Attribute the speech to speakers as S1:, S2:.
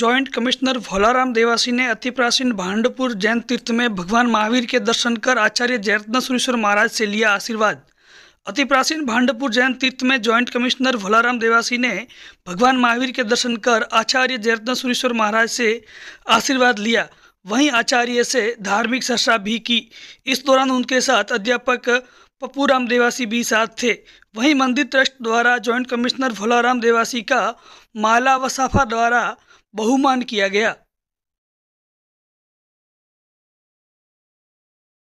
S1: joint commissioner Bholaram Dewasi ने अति प्राचीन भांडपुर जैन तीर्थ में भगवान महावीर के दर्शन कर आचार्य जयरत्नसुरेश्वर महाराज से लिया आशीर्वाद अति प्राचीन भांडपुर जैन तीर्थ में जॉइंट कमिश्नर भोलाराम देवासी ने भगवान महावीर के दर्शन कर आचार्य सुरेश्वर महाराज से आशीर्वाद लिया वहीं आचार्य से धार्मिक चर्चा भी की इस दौरान उनके साथ अध्यापक पप्पूराम देवासी भी साथ थे वहीं मंदिर ट्रस्ट द्वारा जॉइंट कमिश्नर भोलाराम देवासी का माला वसाफा द्वारा बहुमान किया गया